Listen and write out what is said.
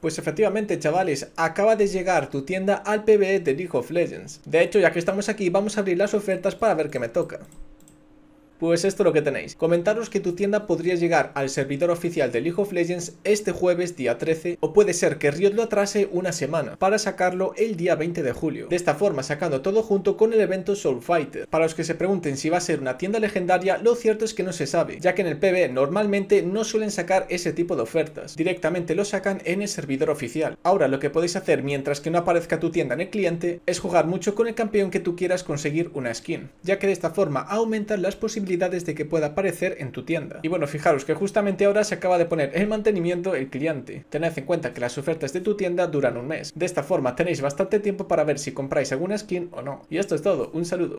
Pues efectivamente chavales, acaba de llegar tu tienda al PBE de League of Legends. De hecho, ya que estamos aquí, vamos a abrir las ofertas para ver qué me toca. Pues esto es lo que tenéis. Comentaros que tu tienda podría llegar al servidor oficial de League of Legends este jueves día 13 o puede ser que Riot lo atrase una semana para sacarlo el día 20 de julio. De esta forma sacando todo junto con el evento Soul Fighter. Para los que se pregunten si va a ser una tienda legendaria, lo cierto es que no se sabe, ya que en el PB normalmente no suelen sacar ese tipo de ofertas. Directamente lo sacan en el servidor oficial. Ahora lo que podéis hacer mientras que no aparezca tu tienda en el cliente es jugar mucho con el campeón que tú quieras conseguir una skin, ya que de esta forma aumentan las posibilidades de que pueda aparecer en tu tienda. Y bueno, fijaros que justamente ahora se acaba de poner el mantenimiento el cliente. Tened en cuenta que las ofertas de tu tienda duran un mes. De esta forma tenéis bastante tiempo para ver si compráis alguna skin o no. Y esto es todo, un saludo.